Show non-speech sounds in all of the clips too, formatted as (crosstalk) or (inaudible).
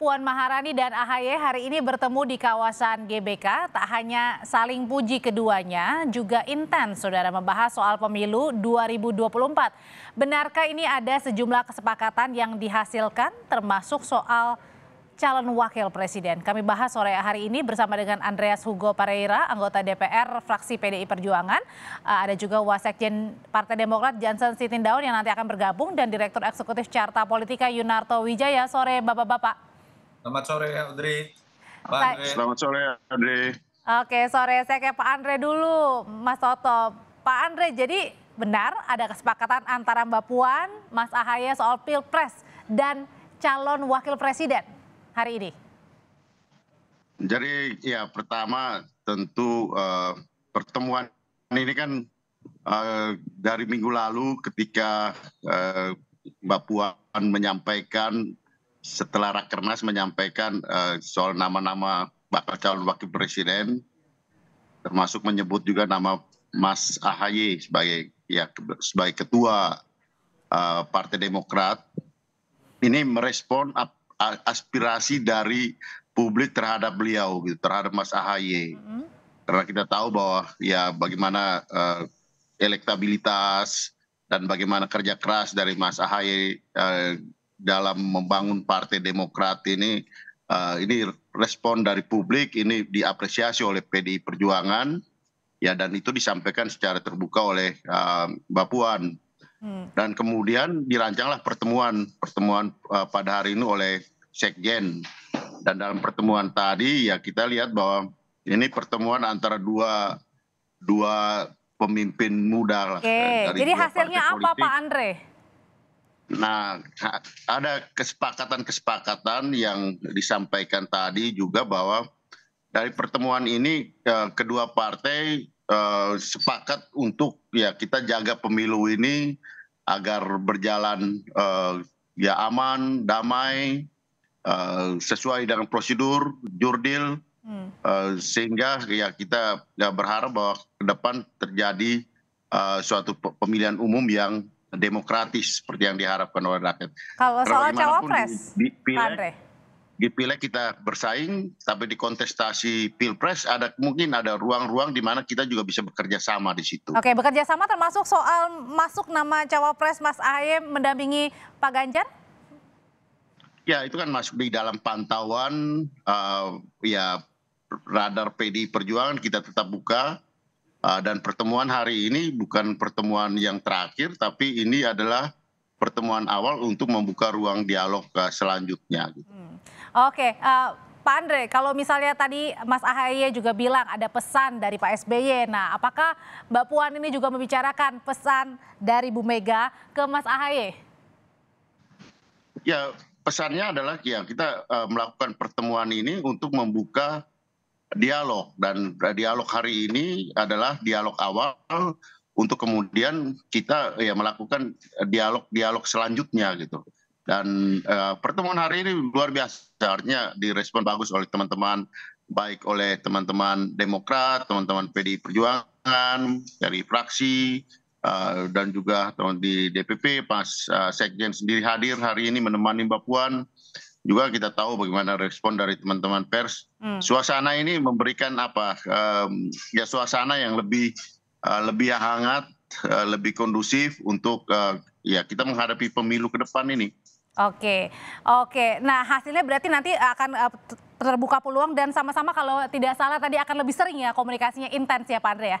Puan Maharani dan AHY hari ini bertemu di kawasan GBK. Tak hanya saling puji keduanya, juga intens saudara membahas soal pemilu 2024. Benarkah ini ada sejumlah kesepakatan yang dihasilkan termasuk soal calon wakil presiden. Kami bahas sore hari ini bersama dengan Andreas Hugo Pareira, anggota DPR fraksi PDI Perjuangan. Eh, ada juga Wasekjen Partai Demokrat Johnson Sitindaun yang nanti akan bergabung dan Direktur Eksekutif Carta Politika Yunarto Wijaya. Sore Bapak-Bapak. Selamat sore Audrey. Pak Andre. Selamat sore Audrey. Oke, sore saya ke Pak Andre dulu, Mas Toto. Pak Andre, jadi benar ada kesepakatan antara Mbak Puan, Mas Ahaye soal Pilpres dan calon wakil presiden hari ini? Jadi ya pertama tentu uh, pertemuan ini kan uh, dari minggu lalu ketika uh, Mbak Puan menyampaikan setelah rakernas menyampaikan eh, soal nama nama bakal calon wakil presiden termasuk menyebut juga nama Mas AHY sebagai ya sebagai ketua uh, Partai Demokrat ini merespon aspirasi dari publik terhadap beliau gitu terhadap Mas AHY. mm -hmm. karena kita tahu bahwa ya bagaimana uh, elektabilitas dan bagaimana kerja keras dari Mas AHY. uh, dalam membangun partai demokrat ini eh, ini respon dari publik ini diapresiasi oleh pdi perjuangan ya dan itu disampaikan secara terbuka oleh uh, mbak puan hmm. dan kemudian dirancanglah pertemuan pertemuan uh, pada hari ini oleh sekjen dan dalam pertemuan tadi ya kita lihat bahwa ini pertemuan antara dua dua pemimpin muda lah. Oke, dari jadi hasilnya apa Pak Andre? Nah, ada kesepakatan-kesepakatan yang disampaikan tadi juga bahwa dari pertemuan ini ya, kedua partai e, sepakat untuk ya kita jaga pemilu ini agar berjalan e, ya aman, damai, e, sesuai dengan prosedur jurdil hmm. sehingga ya kita ya, berharap bahwa ke depan terjadi suatu pemilihan umum yang demokratis seperti yang diharapkan oleh rakyat. Kalau soal cawapres, di, pileg kita bersaing, tapi di kontestasi pilpres ada mungkin ada ruang-ruang di mana kita juga bisa bekerja sama di situ. Oke, bekerja sama termasuk soal masuk nama cawapres Mas Ahy mendampingi Pak Ganjar? Ya, itu kan masuk di dalam pantauan uh, ya radar PD Perjuangan kita tetap buka Ah, dan pertemuan hari ini bukan pertemuan yang terakhir tapi ini adalah pertemuan awal untuk membuka ruang dialog ah, selanjutnya. Gitu. Hmm. Oke, uh, Pak Andre, kalau misalnya tadi Mas Ahaye juga bilang ada pesan dari Pak SBY, nah apakah Mbak Puan ini juga membicarakan pesan dari Bu Mega ke Mas Ahaye? Ya, pesannya adalah ya kita uh, melakukan pertemuan ini untuk membuka dialog dan eh, dialog hari ini adalah dialog awal untuk kemudian kita ya melakukan dialog-dialog eh, selanjutnya gitu. Dan uh, pertemuan hari ini luar biasa, artinya direspon bagus oleh teman-teman baik oleh teman-teman Demokrat, teman-teman PD Perjuangan, dari fraksi uh, dan juga teman di DPP, pas uh, Sekjen sendiri hadir hari ini menemani Mbak Puan juga kita tahu bagaimana respon dari teman-teman pers. Hmm. Suasana ini memberikan apa? Um, ya suasana yang lebih uh, lebih hangat, uh, lebih kondusif untuk uh, ya kita menghadapi pemilu ke depan ini. Oke, oke. Nah hasilnya berarti nanti akan terbuka peluang dan sama-sama kalau tidak salah tadi akan lebih sering ya komunikasinya intens ya Pak Andre ya.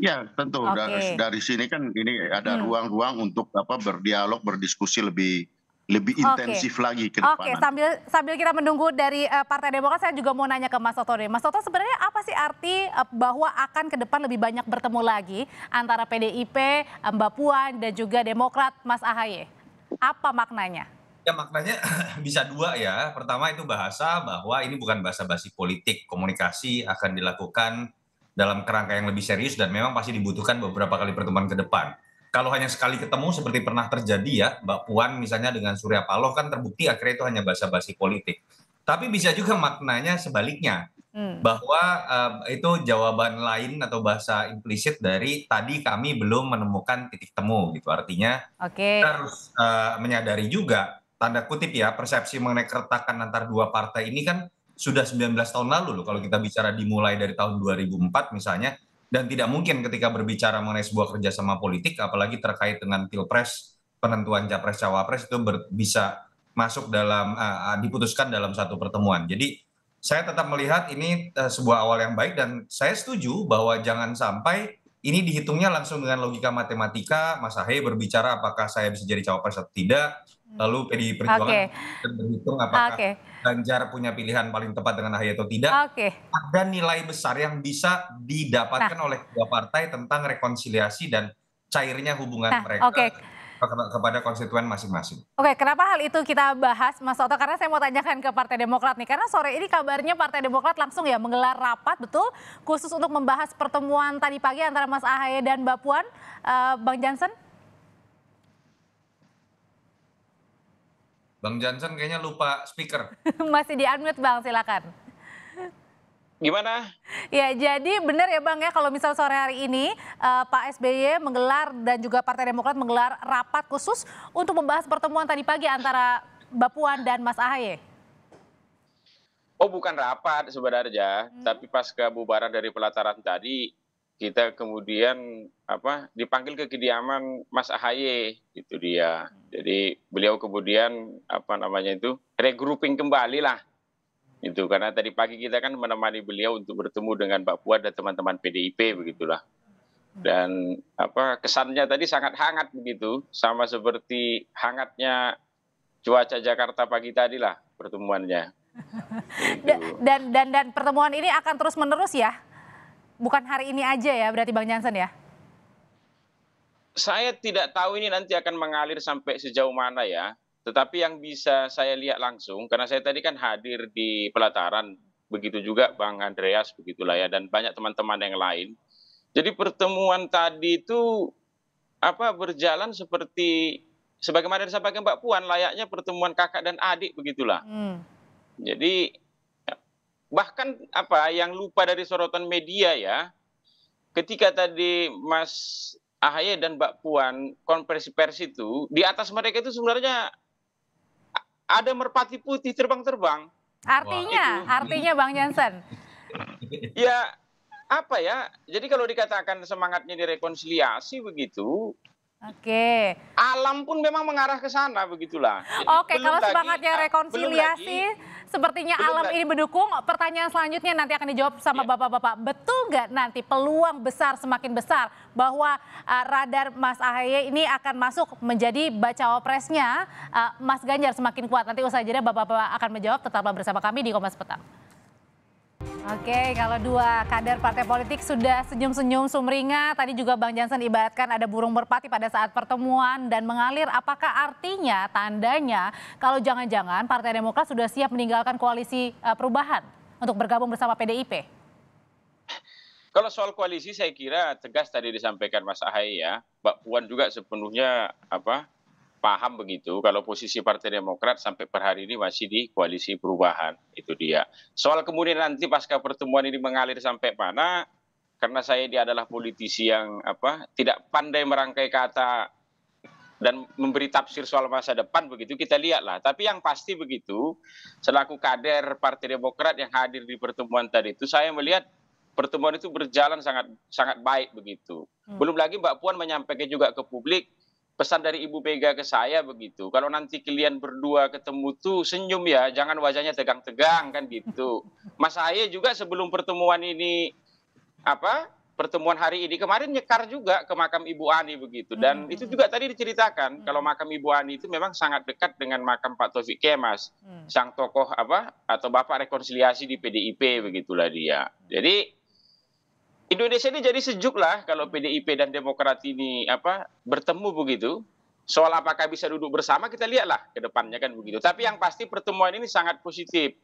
Ya tentu okay. dari, dari sini kan ini ada hmm. ruang-ruang hmm. untuk apa berdialog berdiskusi lebih lebih intensif okay. lagi ke depan. Oke, okay. sambil sambil kita menunggu dari uh, Partai Demokrat saya juga mau nanya ke Mas Toto deh. Mas Toto sebenarnya apa sih arti uh, bahwa akan ke depan lebih banyak bertemu lagi antara PDIP, eh, Mbak Puan dan juga Demokrat Mas Ahaye? Apa maknanya? Ya maknanya (laughs) bisa dua ya. Pertama itu bahasa bahwa ini bukan bahasa basi politik, komunikasi akan dilakukan dalam kerangka yang lebih serius dan memang pasti dibutuhkan beberapa kali pertemuan ke depan kalau hanya sekali ketemu seperti pernah terjadi ya Mbak Puan misalnya dengan Surya Paloh kan terbukti akhirnya itu hanya basa-basi politik. Tapi bisa juga maknanya sebaliknya hmm. bahwa uh, itu jawaban lain atau bahasa implisit dari tadi kami belum menemukan titik temu gitu. Artinya okay. kita harus uh, menyadari juga tanda kutip ya persepsi mengenai keretakan antar dua partai ini kan sudah 19 tahun lalu loh kalau kita bicara dimulai dari tahun 2004 misalnya dan tidak mungkin ketika berbicara mengenai sebuah kerjasama politik apalagi terkait dengan pilpres penentuan capres cawapres itu ber, bisa masuk dalam uh, diputuskan dalam satu pertemuan jadi saya tetap melihat ini uh, sebuah awal yang baik dan saya setuju bahwa jangan sampai ini dihitungnya langsung dengan logika matematika Mas Ahy berbicara apakah saya bisa jadi cawapres atau tidak lalu PDI Perjuangan okay. berhitung apakah okay. Ganjar punya pilihan paling tepat dengan Ahy atau tidak. Okay. Ada nilai besar yang bisa didapatkan nah. oleh kedua partai tentang rekonsiliasi dan cairnya hubungan nah, mereka. Okay kepada konstituen masing-masing. Oke, kenapa hal itu kita bahas, Mas Oto? Karena saya mau tanyakan ke Partai Demokrat nih, karena sore ini kabarnya Partai Demokrat langsung ya menggelar rapat, betul? Khusus untuk membahas pertemuan tadi pagi antara Mas Ahaye dan Mbak Puan, uh, Bang Jansen. Bang Johnson kayaknya lupa speaker. (laughs) Masih di unmute Bang, silakan. Gimana? Ya, jadi benar ya Bang ya kalau misal sore hari ini uh, Pak SBY menggelar dan juga Partai Demokrat menggelar rapat khusus untuk membahas pertemuan tadi pagi antara Bapuan dan Mas Ahy. Oh bukan rapat sebenarnya, hmm. tapi pas kebubaran dari pelataran tadi kita kemudian apa dipanggil ke kediaman Mas Ahaye itu dia jadi beliau kemudian apa namanya itu regrouping kembali lah itu karena tadi pagi kita kan menemani beliau untuk bertemu dengan Pak Puan dan teman-teman PDIP begitulah dan apa kesannya tadi sangat hangat begitu sama seperti hangatnya cuaca Jakarta pagi tadi lah pertemuannya (laughs) dan dan dan pertemuan ini akan terus menerus ya bukan hari ini aja ya berarti Bang Jansen ya? Saya tidak tahu ini nanti akan mengalir sampai sejauh mana ya. Tetapi yang bisa saya lihat langsung, karena saya tadi kan hadir di pelataran, begitu juga Bang Andreas, begitulah ya, dan banyak teman-teman yang lain. Jadi pertemuan tadi itu apa berjalan seperti sebagaimana disampaikan Mbak Puan layaknya pertemuan kakak dan adik begitulah. Hmm. Jadi bahkan apa yang lupa dari sorotan media ya ketika tadi Mas Ahaye dan Mbak Puan konversi pers itu di atas mereka itu sebenarnya ada merpati putih terbang-terbang artinya itu. artinya Bang Jansen (laughs) ya apa ya jadi kalau dikatakan semangatnya direkonsiliasi begitu Oke. Alam pun memang mengarah ke sana begitulah. Oke, Oke, kalau semangatnya rekonsiliasi, sepertinya alam ini mendukung. Pertanyaan selanjutnya nanti akan dijawab sama iya. bapak-bapak. Ya. Betul nggak nanti peluang besar semakin besar bahwa uh, radar Mas Ahaye ini akan masuk menjadi bacawa presnya uh, eh, Mas Ganjar semakin kuat. Nanti usaha jeda bapak-bapak akan menjawab. Tetaplah bersama kami di Kompas Petang. Oke, kalau dua kader partai politik sudah senyum-senyum sumringah. tadi juga Bang Jansen ibaratkan ada burung merpati pada saat pertemuan dan mengalir. Apakah artinya, tandanya, kalau jangan-jangan Partai Demokrat sudah siap meninggalkan koalisi eh, perubahan untuk bergabung bersama PDIP? Kalau soal koalisi, saya kira tegas tadi disampaikan Mas Ahaye ya, Mbak Puan juga sepenuhnya apa paham begitu kalau posisi Partai Demokrat sampai per hari ini masih di koalisi perubahan. Itu dia. Soal kemudian nanti pasca pertemuan ini mengalir sampai mana, karena saya dia adalah politisi yang apa tidak pandai merangkai kata dan memberi tafsir soal masa depan begitu kita lihatlah. Tapi yang pasti begitu, selaku kader Partai Demokrat yang hadir di pertemuan tadi itu saya melihat pertemuan itu berjalan sangat sangat baik begitu. Hmm. Belum lagi Mbak Puan menyampaikan juga ke publik pesan dari Ibu Mega ke saya begitu. Kalau nanti kalian berdua ketemu tuh senyum ya, jangan wajahnya tegang-tegang kan gitu. Mas Aye juga sebelum pertemuan ini apa? Pertemuan hari ini kemarin nyekar juga ke makam Ibu Ani begitu dan hmm. itu juga tadi diceritakan hmm. kalau makam Ibu Ani itu memang sangat dekat dengan makam Pak Taufik Kemas, hmm. sang tokoh apa atau bapak rekonsiliasi di PDIP begitulah dia. Jadi Indonesia ini jadi sejuk lah kalau PDIP dan Demokrat ini apa bertemu begitu. Soal apakah bisa duduk bersama kita lihatlah ke depannya kan begitu. Tapi yang pasti pertemuan ini sangat positif.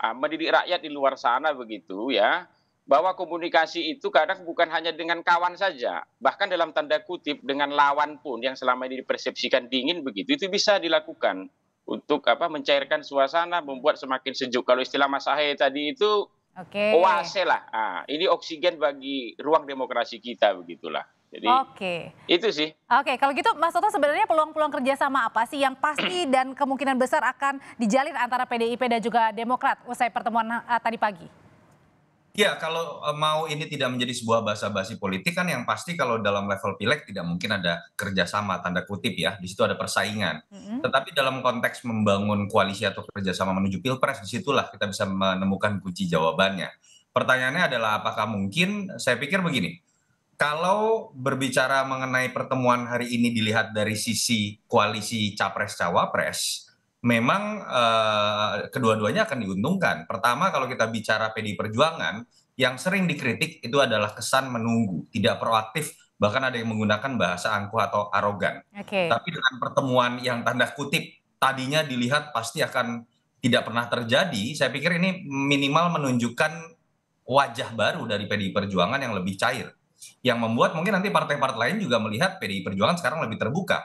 Ah, mendidik rakyat di luar sana begitu ya. Bahwa komunikasi itu kadang bukan hanya dengan kawan saja, bahkan dalam tanda kutip dengan lawan pun yang selama ini dipersepsikan dingin begitu itu bisa dilakukan untuk apa mencairkan suasana, membuat semakin sejuk. Kalau istilah Mas Ahaye tadi itu Oke. Okay. Oase lah. Nah, ini oksigen bagi ruang demokrasi kita begitulah. Jadi Oke. Okay. itu sih. Oke, okay, kalau gitu Mas Toto sebenarnya peluang-peluang kerjasama apa sih yang pasti (clears throat) dan kemungkinan besar akan dijalin antara PDIP dan juga Demokrat usai pertemuan uh, tadi pagi? Ya, kalau eh, mau ini tidak menjadi sebuah basa-basi politik kan yang pasti kalau dalam level pileg tidak mungkin ada kerjasama, tanda kutip ya, di situ ada persaingan. Mm-hmm. Tetapi dalam konteks membangun koalisi atau kerjasama menuju pilpres, disitulah kita bisa menemukan kunci jawabannya. Pertanyaannya adalah apakah mungkin, saya pikir begini, kalau berbicara mengenai pertemuan hari ini dilihat dari sisi koalisi capres-cawapres, memang eh, kedua-duanya akan diuntungkan. Pertama kalau kita bicara pdi Perjuangan, yang sering dikritik itu adalah kesan menunggu, tidak proaktif, bahkan ada yang menggunakan bahasa angkuh atau arogan. Okay. Tapi dengan pertemuan yang tanda kutip tadinya dilihat pasti akan tidak pernah terjadi, saya pikir ini minimal menunjukkan wajah baru dari PDI Perjuangan yang lebih cair. Yang membuat mungkin nanti partai-partai lain juga melihat PDI Perjuangan sekarang lebih terbuka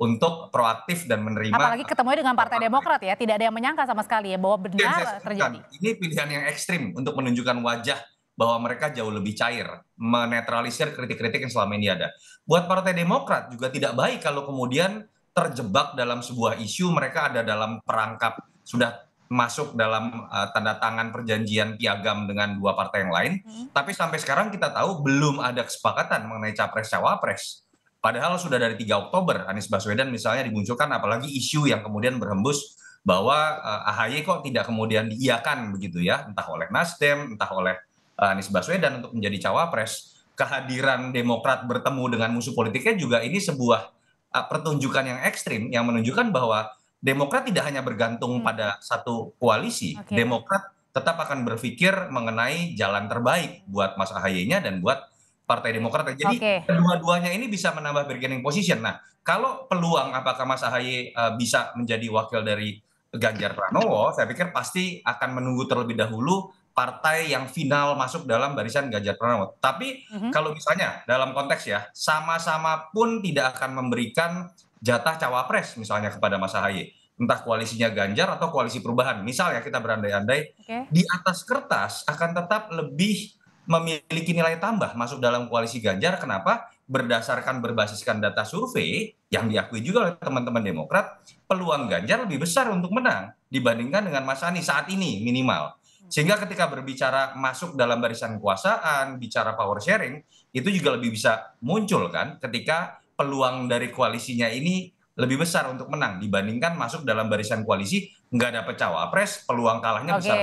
untuk proaktif dan menerima. Apalagi eh, ketemu dengan Partai Demokrat ya, tidak ada yang menyangka sama sekali ya bahwa benar terjadi. Ini pilihan yang ekstrim untuk menunjukkan wajah bahwa mereka jauh lebih cair, menetralisir kritik-kritik yang selama ini ada. Buat Partai Demokrat juga tidak baik kalau kemudian terjebak dalam sebuah isu, mereka ada dalam perangkap sudah masuk dalam uh, tanda tangan perjanjian piagam dengan dua partai yang lain. Hmm. Tapi sampai sekarang kita tahu belum ada kesepakatan mengenai capres-cawapres Padahal sudah dari 3 Oktober Anies Baswedan misalnya dimunculkan apalagi isu yang kemudian berhembus bahwa uh, eh, AHY kok tidak kemudian diiakan begitu ya, entah oleh Nasdem, entah oleh uh, Anies Baswedan untuk menjadi cawapres. Kehadiran Demokrat bertemu dengan musuh politiknya juga ini sebuah uh, pertunjukan yang ekstrim yang menunjukkan bahwa Demokrat tidak hanya bergantung hmm. pada satu koalisi, okay. Demokrat tetap akan berpikir mengenai jalan terbaik buat Mas AHY-nya dan buat Partai Demokrat. Jadi okay. kedua-duanya ini bisa menambah bargaining position. Nah, kalau peluang apakah Mas Ahaye uh, bisa menjadi wakil dari Ganjar Pranowo, saya pikir pasti akan menunggu terlebih dahulu partai yang final masuk dalam barisan Ganjar Pranowo. Tapi mm-hmm. kalau misalnya dalam konteks ya, sama-sama pun tidak akan memberikan jatah cawapres misalnya kepada Mas Ahaye. Entah koalisinya Ganjar atau koalisi perubahan. Misalnya kita berandai-andai, okay. di atas kertas akan tetap lebih memiliki nilai tambah masuk dalam koalisi Ganjar. Kenapa? Berdasarkan berbasiskan data survei yang diakui juga oleh teman-teman Demokrat, peluang Ganjar lebih besar untuk menang dibandingkan dengan Mas Anies saat ini minimal. Sehingga ketika berbicara masuk dalam barisan kekuasaan, bicara power sharing, itu juga lebih bisa muncul kan ketika peluang dari koalisinya ini lebih besar untuk menang dibandingkan masuk dalam barisan koalisi nggak ada dapat cawapres peluang kalahnya okay. besar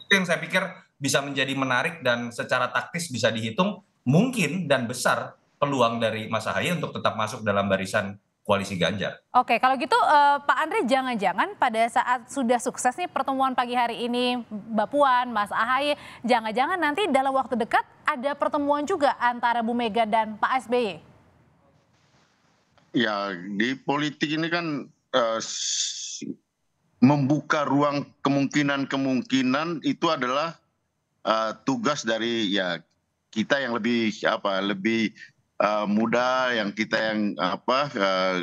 itu yang saya pikir bisa menjadi menarik dan secara taktis bisa dihitung mungkin dan besar peluang dari Mas Ahaye untuk tetap masuk dalam barisan koalisi Ganjar. Oke, kalau gitu uh, Pak Andre jangan-jangan pada saat sudah sukses nih pertemuan pagi hari ini Mbak Puan, Mas Ahaye, jangan-jangan nanti dalam waktu dekat ada pertemuan juga antara Bu Mega dan Pak SBY? Ya, di politik ini kan uh, membuka ruang kemungkinan-kemungkinan itu adalah Eh, tugas dari ya kita yang lebih apa lebih eh, muda yang kita yang apa eh,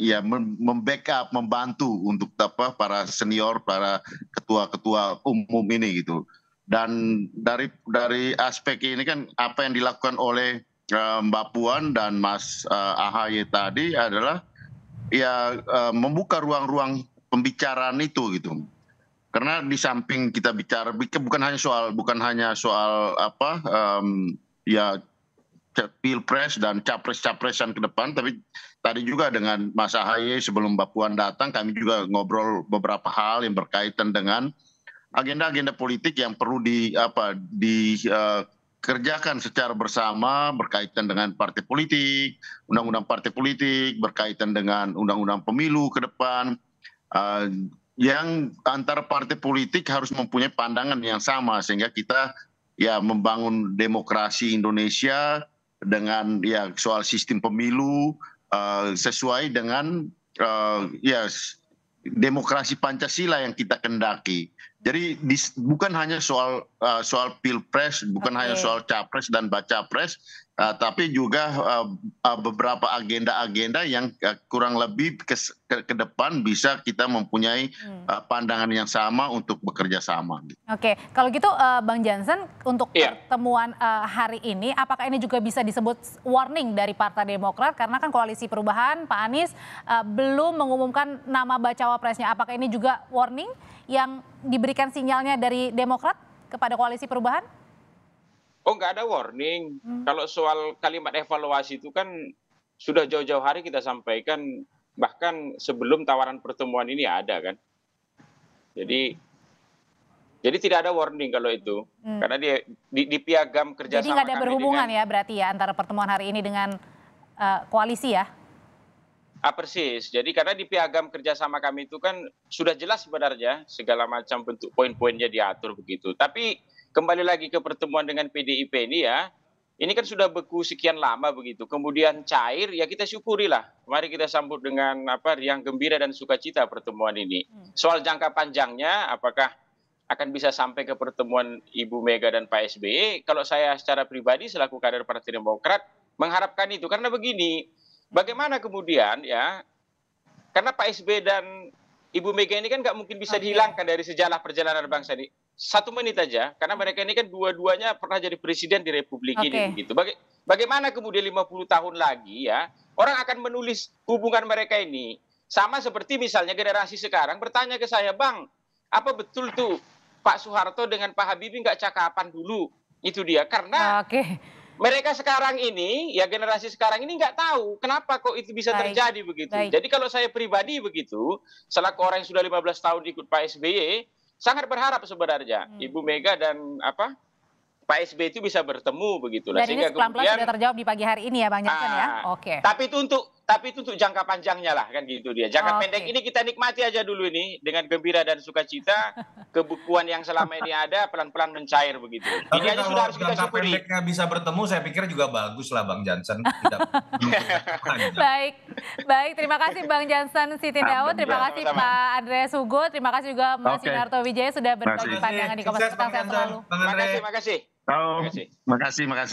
ya membackup membantu untuk apa para senior para ketua-ketua umum ini gitu dan dari dari aspek ini kan apa yang dilakukan oleh Mbak Puan dan Mas uh, AHY tadi adalah ya uh, membuka ruang-ruang pembicaraan itu gitu karena di samping kita bicara bukan hanya soal bukan hanya soal apa um, ya pilpres dan capres-capresan ke depan, tapi tadi juga dengan Mas Ahaye sebelum Mbak Puan datang, kami juga ngobrol beberapa hal yang berkaitan dengan agenda-agenda politik yang perlu di apa dikerjakan e, uh, secara bersama berkaitan dengan partai politik, undang-undang partai politik, berkaitan dengan undang-undang pemilu ke depan. E, yang antar partai politik harus mempunyai pandangan yang sama sehingga kita ya membangun demokrasi Indonesia dengan ya soal sistem pemilu uh, sesuai dengan uh, ya demokrasi Pancasila yang kita kendaki jadi bukan hanya soal uh, soal pilpres, bukan okay. hanya soal capres dan baca pres, uh, tapi juga uh, uh, beberapa agenda-agenda yang uh, kurang lebih ke, ke, ke depan bisa kita mempunyai hmm. uh, pandangan yang sama untuk bekerja sama. Oke, okay. kalau gitu uh, Bang Jansen untuk yeah. pertemuan uh, hari ini, apakah ini juga bisa disebut warning dari Partai Demokrat karena kan koalisi perubahan Pak Anies uh, belum mengumumkan nama baca presnya, apakah ini juga warning? yang diberikan sinyalnya dari Demokrat kepada koalisi perubahan? Oh, nggak ada warning. Hmm. Kalau soal kalimat evaluasi itu kan sudah jauh-jauh hari kita sampaikan bahkan sebelum tawaran pertemuan ini ada kan. Jadi hmm. Jadi tidak ada warning kalau itu, hmm. karena dia di, di piagam kerjasama. Jadi nggak ada berhubungan dengan, ya berarti ya antara pertemuan hari ini dengan uh, koalisi ya? Ah, persis jadi karena di piagam kerjasama kami itu kan sudah jelas sebenarnya segala macam bentuk poin-poinnya diatur begitu tapi kembali lagi ke pertemuan dengan PDIP ini ya ini kan sudah beku sekian lama begitu kemudian cair ya kita syukurilah mari kita sambut dengan apa Yang gembira dan sukacita pertemuan ini hmm. soal jangka panjangnya apakah akan bisa sampai ke pertemuan Ibu Mega dan Pak SBY kalau saya secara pribadi selaku kader Partai Demokrat mengharapkan itu karena begini bagaimana kemudian ya karena Pak SB dan Ibu Mega ini kan nggak mungkin bisa okay. dihilangkan dari sejarah perjalanan bangsa ini. Satu menit aja, karena mereka ini kan dua-duanya pernah jadi presiden di Republik okay. ini begitu. Baga bagaimana kemudian 50 tahun lagi ya orang akan menulis hubungan mereka ini sama seperti misalnya generasi sekarang bertanya ke saya, bang, apa betul tuh Pak Soeharto dengan Pak Habibie nggak cakapan dulu? Itu dia karena okay mereka sekarang ini ya generasi sekarang ini nggak tahu kenapa kok itu bisa Baik. terjadi begitu. Baik. Jadi kalau saya pribadi begitu, selaku orang yang sudah 15 tahun ikut Pak SBY, sangat berharap sebenarnya hmm. Ibu Mega dan apa Pak SBY itu bisa bertemu begitu Dan sehingga ini pelan-pelan sudah terjawab di pagi hari ini ya Bang Jansen uh, ya. Ah, Oke. Okay. Tapi itu untuk tapi itu untuk jangka panjangnya lah kan gitu dia. Jangka okay. pendek ini kita nikmati aja dulu ini dengan gembira dan sukacita kebukuan yang selama ini ada pelan-pelan mencair begitu. Tapi ini aja sudah harus kita syukuri. pendeknya bisa bertemu saya pikir juga bagus lah Bang Jansen. (laughs) baik. Baik, terima kasih Bang Jansen Siti Dawo, terima kasih Sama. Pak Andre Hugo. terima kasih juga Mas okay. Wijaya sudah berbagi pandangan di Kompas selalu. Terima kasih, terima kasih. terima kasih, terima kasih.